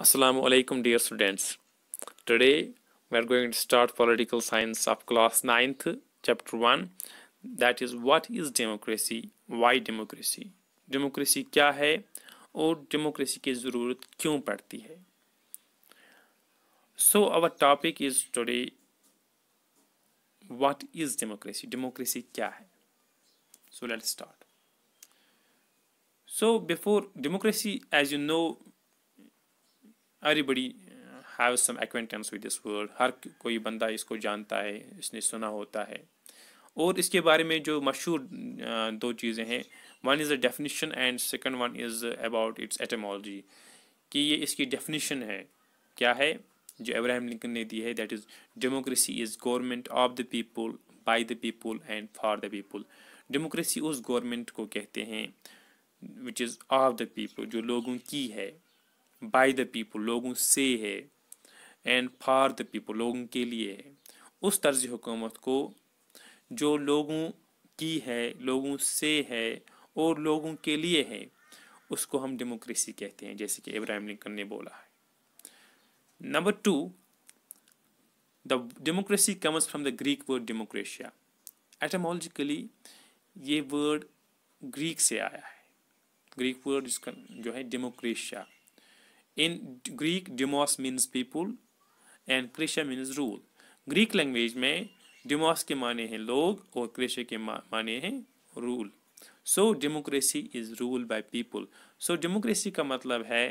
Assalamu alaikum dear students. Today we are going to start political science of class 9th chapter 1 that is what is democracy why democracy democracy kya hai? Aur democracy ki zarurat क्यों padti hai? So our topic is today what is democracy democracy kya hai? So let's start. So before democracy as you know everybody have some acquaintance with this word हर कोई बंदा इसको जानता है इसने सुना होता है और इसके बारे में जो मशहूर दो चीज़ें हैं one is a definition and second one is about its etymology कि ये इसकी डेफिनेशन है क्या है जो अब्राहम लिंकन ने दी है that is democracy is government of the people by the people and for the people democracy उस गवर्नमेंट को कहते हैं which is of the people जो लोगों की है बाई द पीपल लोगों से है एंड फॉर द पीपल लोगों के लिए है उस तर्ज हुकूमत को जो लोगों की है लोगों से है और लोगों के लिए है उसको हम डेमोक्रेसी कहते हैं जैसे कि इब्राहिम लिंकन ने बोला है number two the democracy comes from the Greek word demokratia etymologically ये वर्ड ग्रीक से आया है ग्रीक वर्ड जिसका जो है demokratia in Greek demos means people and kratia means rule Greek language में डिमोस के माने हैं लोग और क्रेशे के माने हैं rule so democracy is rule by people so democracy का मतलब है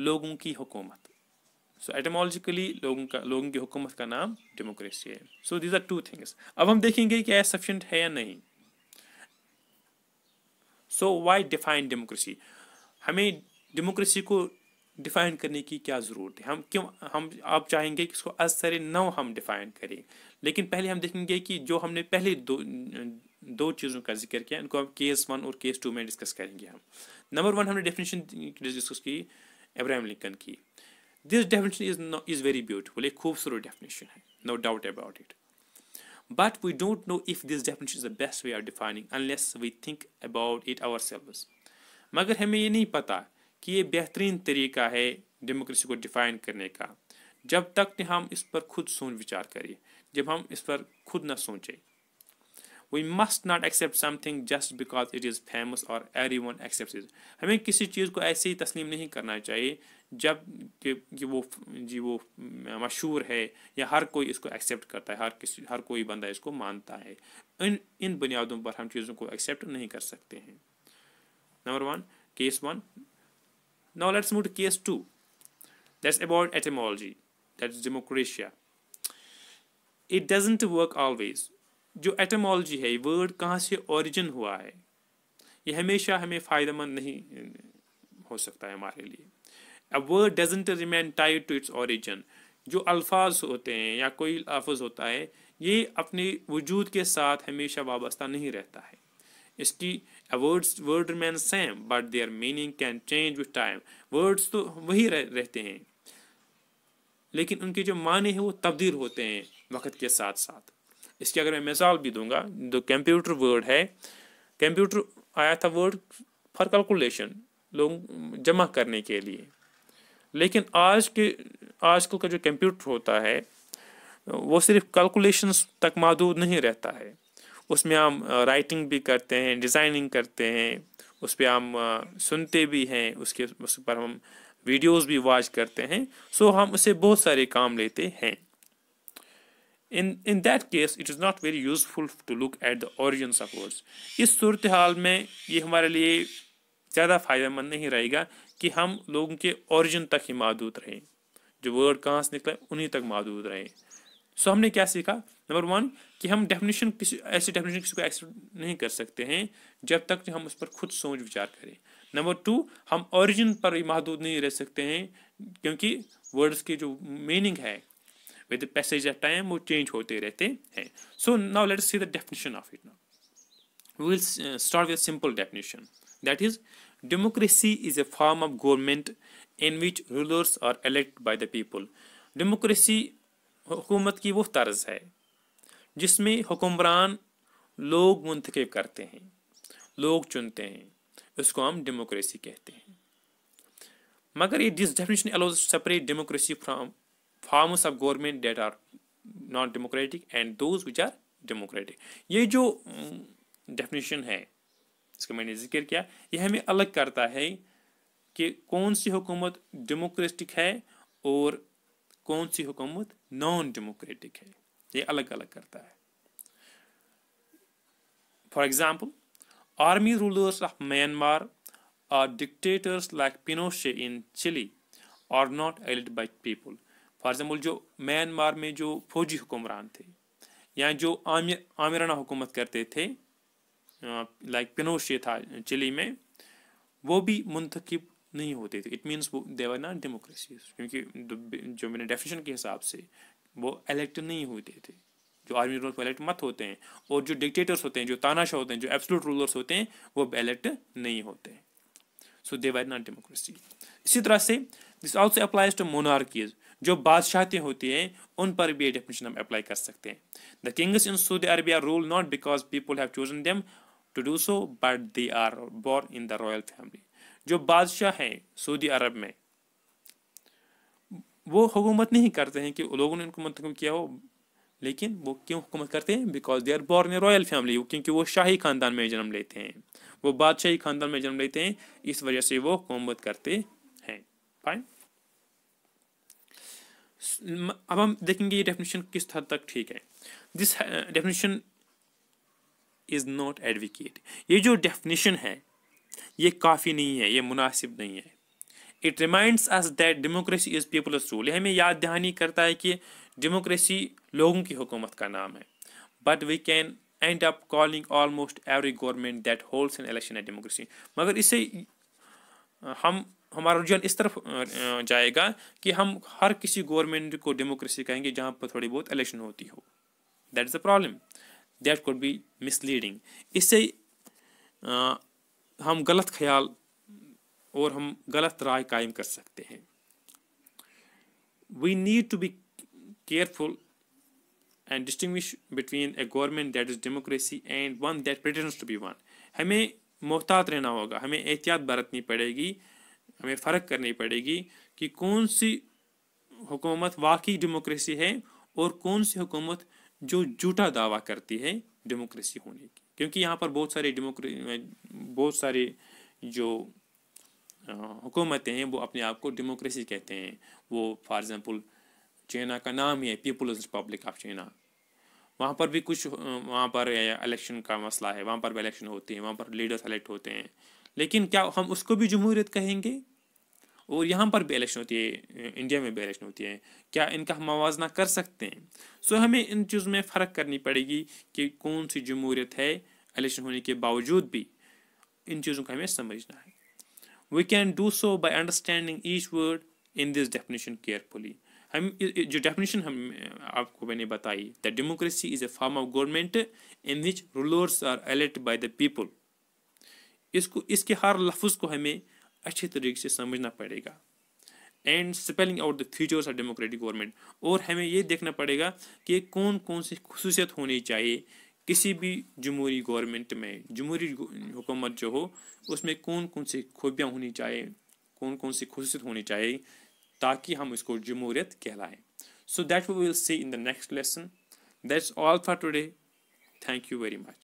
लोगों की हुकूमत सो so, एटमोलॉजिकली लोगों का लोगों की हुकूमत का नाम डेमोक्रेसी है so these are two things अब हम देखेंगे कि एज सफिशेंट है या नहीं सो वाई डिफाइन डेमोक्रेसी हमें डेमोक्रेसी को डिफाइन करने की क्या ज़रूरत है हम क्यों हम आप चाहेंगे कि इसको असर नौ हम डिफाइन करें लेकिन पहले हम देखेंगे कि जो हमने पहले दो दो चीज़ों का जिक्र किया इनको हम केस वन और केस टू में डिस्कस करेंगे हम नंबर वन हमने डेफिनेशन डिस्कस की अब्राहम लिंकन की this definition is is very beautiful एक खूबसूरत डेफिनेशन है no doubt about it but we don't know if this definition is the best way way defining unless we think about it ourselves मगर हमें ये नहीं पता कि ये बेहतरीन तरीका है डेमोक्रेसी को डिफाइन करने का जब तक कि हम इस पर खुद सोच विचार करें जब हम इस पर खुद ना सोचें we must not accept something just because it is famous और एवरी वन एक्सेप्ट इज हमें किसी चीज़ को ऐसे ही तस्लीम नहीं करना चाहिए जब कि वो जी वो मशहूर है या हर कोई इसको एक्सेप्ट करता है हर किसी हर कोई बंदा इसको मानता है इन इन बुनियादों पर हम चीज़ों को एक्सेप्ट नहीं कर सकते हैं number one case one Now let's move to case two. That's about etymology. That's democratia. It doesn't work always. जो एटमोलॉजी है वर्ड कहाँ से ओरिजिन हुआ है ये हमेशा हमें फ़ायदेमंद नहीं हो सकता है हमारे लिए a word doesn't remain tied to its origin जो अल्फाज होते हैं या कोई लफज होता है ये अपने वजूद के साथ हमेशा वाबस्ता नहीं रहता है इसकी A words word remain same but their meaning can change with time. Words तो वही रह, रहते हैं लेकिन उनके जो माने हैं वो तब्दील होते हैं वक्त के साथ साथ इसकी अगर मैं मिसाल भी दूंगा जो कंप्यूटर वर्ड है कंप्यूटर आया था वर्ड फॉर कैलकुलेशन लोग जमा करने के लिए लेकिन आज के आजकल का जो कंप्यूटर होता है वो सिर्फ कैलकुलेशंस तक मादूद नहीं रहता है उसमें हम राइटिंग भी करते हैं डिज़ाइनिंग करते हैं उस पर हम सुनते भी हैं उसके उस पर हम वीडियोस भी वॉच करते हैं सो so हम उसे बहुत सारे काम लेते हैं in in that case it is not very useful to look at the origins of words इस सूरत हाल में ये हमारे लिए ज़्यादा फ़ायदेमंद नहीं रहेगा कि हम लोगों के ऑरिजिन तक ही महदूद रहें जो वर्ड कहाँ से निकले उन्हीं तक महदूद रहें सो हमने क्या सीखा नंबर वन कि हम डेफिनेशन किसी ऐसे डेफिनेशन किसी को एक्सेप्ट नहीं कर सकते हैं जब तक हम उस पर खुद सोच विचार करें नंबर टू हम ओरिजिन पर भी महदूद नहीं रह सकते हैं क्योंकि वर्ड्स की जो मीनिंग है विद पैसेज ऑफ टाइम वो चेंज होते रहते हैं so now let see the definition of it now will start with simple definition that is democracy is a form of government in which rulers are elect by the people democracy हुकूमत की वो तर्ज है जिसमें हुक्मरान लोग मुंतखब करते हैं लोग चुनते हैं इसको हम डेमोक्रेसी कहते हैं मगर ये this definition allows separate democracy from forms of government that are non democratic and those which are democratic ये जो डेफिनेशन हम्म, है इसका मैंने जिक्र किया ये हमें अलग करता है कि कौन सी हुकूमत डेमोक्रेटिक है और कौन सी हुकूमत नॉन डेमोक्रेटिक है ये अलग अलग करता है for example army rulers of Myanmar are dictators like Pinochet in Chile are not elected by people for example जो म्यांमार में जो फौजी हुक्मरान थे या जो आमिराना हुकूमत करते थे लाइक पिनोशे था चिली में वो भी मुंतखब नहीं होते थे इट मीन्स वो देवर नॉट डेमोक्रेसी क्योंकि जो मैंने डेफिनेशन के हिसाब से वो इलेक्ट नहीं होते थे जो आर्मी रूलर इलेक्ट मत होते हैं और जो डिक्टेटर्स होते हैं जो तानाशाह होते हैं जो एब्सोलूट रूलर्स होते हैं वो इलेक्ट नहीं होते हैं so they are not democracy इसी तरह से this also applies to monarchies जो बादशाहतें होती हैं उन पर भी ये डेफिनेशन हम अप्लाई कर सकते हैं the kings in Saudi Arabia rule not because people have chosen them to do so but they are born in the royal family जो बादशाह हैं सऊदी अरब में वो हुकूमत नहीं करते हैं कि लोगों ने उनको मंतखब किया हो लेकिन वो क्यों हुकूमत करते हैं because they are born a royal family क्योंकि वो शाही ख़ानदान में जन्म लेते हैं वो बादशाही ख़ानदान में जन्म लेते हैं इस वजह से वो हुकूमत करते हैं फाइन अब हम देखेंगे ये डेफिनेशन किस हद तक ठीक है this definition is not advocate ये जो डेफिनेशन है ये काफ़ी नहीं है ये मुनासिब नहीं है it reminds us that democracy is people's rule हमें याद दहानी करता है कि डेमोक्रेसी लोगों की हुकूमत का नाम है but we can end up calling almost every government that holds an election at democracy मगर इससे हम हमारा रुझान इस तरफ जाएगा कि हम हर किसी गवर्नमेंट को डेमोक्रेसी कहेंगे जहाँ पर थोड़ी बहुत इलेक्शन होती हो that is a problem that could be misleading इससे हम गलत ख्याल और हम गलत राय कायम कर सकते हैं we need to be careful and distinguish between a government that is democracy and one that pretends to be one हमें मोहतात रहना होगा हमें एहतियात बरतनी पड़ेगी हमें फ़र्क करनी पड़ेगी कि कौन सी हुकूमत वाकई डेमोक्रेसी है और कौन सी हुकूमत जो झूठा दावा करती है डेमोक्रेसी होने की क्योंकि यहाँ पर बहुत सारे डेमोक्रे बहुत सारे जो हुकूमतें हैं वो अपने आप को डेमोक्रेसी कहते हैं वो फॉर एग्ज़ाम्पल चाइना का नाम ही है पीपल्स रिपब्लिक ऑफ चाइना वहाँ पर भी कुछ वहाँ पर इलेक्शन का मसला है वहाँ पर भी इलेक्शन होते हैं वहाँ पर लीडर्स इलेक्ट होते हैं लेकिन क्या हम उसको भी जमहूरियत कहेंगे और यहाँ पर भी इलेक्शन होती है इंडिया में भी इलेक्शन होती है क्या इनका हम मुवजना कर सकते हैं सो हमें इन चीज़ों में फ़र्क करनी पड़ेगी कि कौन सी जमहूरीत है इलेक्शन होने के बावजूद भी इन चीज़ों को हमें समझना है we can do so by understanding each word in this definition carefully हम जो डेफिनेशन हम आपको मैंने बताई the democracy is a form of government in which rulers are elect by the people इसको इसके हर लफ्ज़ को हमें अच्छे तरीके से समझना पड़ेगा and spelling out the futures of democratic government और हमें ये देखना पड़ेगा कि कौन कौन सी खसूसियत होनी चाहिए किसी भी जमहूरी गवर्नमेंट में जमहूरी हुकूमत जो हो उसमें कौन कौन सी खूबियाँ होनी चाहिए कौन कौन सी खसूसियत होनी चाहिए ताकि हम इसको जमहूरियत कहलाएं so that we will see in the next lesson that's all for today thank you very much